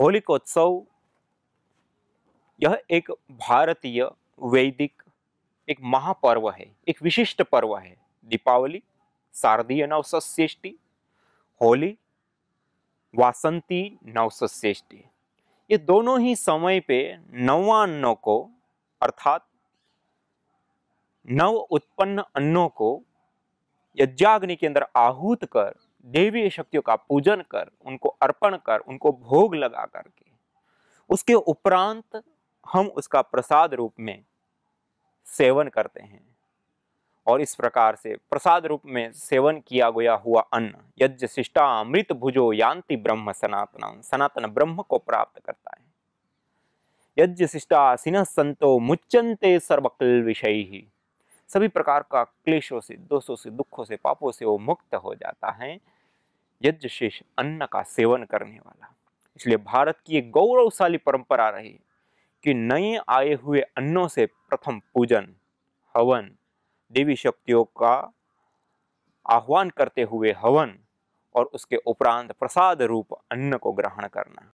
होलिकोत्सव यह एक भारतीय वैदिक एक महापर्व है एक विशिष्ट पर्व है दीपावली शारदीय नवसष्टि होली वासंती नवसष्टि ये दोनों ही समय पे नवान्नों को अर्थात नव उत्पन्न अन्नों को यज्ञाग्नि के अंदर आहूत कर देवी शक्तियों का पूजन कर उनको अर्पण कर उनको भोग लगा करके उसके उपरांत हम उसका प्रसाद रूप में सेवन करते हैं और इस प्रकार से प्रसाद रूप में सेवन किया गया हुआ अन्न यज्ञ शिष्टा अमृत भुजो यान्ति ब्रह्म सनातन सनातन ब्रह्म को प्राप्त करता है यज्ञ शिष्टा सिन संतो मुच्चनते सर्वकल विषय ही सभी प्रकार का क्लेशों से दोषों से दुखों से पापों से वो मुक्त हो जाता है यज्ञ शेष अन्न का सेवन करने वाला इसलिए भारत की एक गौरवशाली परंपरा रही कि नए आए हुए अन्नों से प्रथम पूजन हवन देवी शक्तियों का आह्वान करते हुए हवन और उसके उपरांत प्रसाद रूप अन्न को ग्रहण करना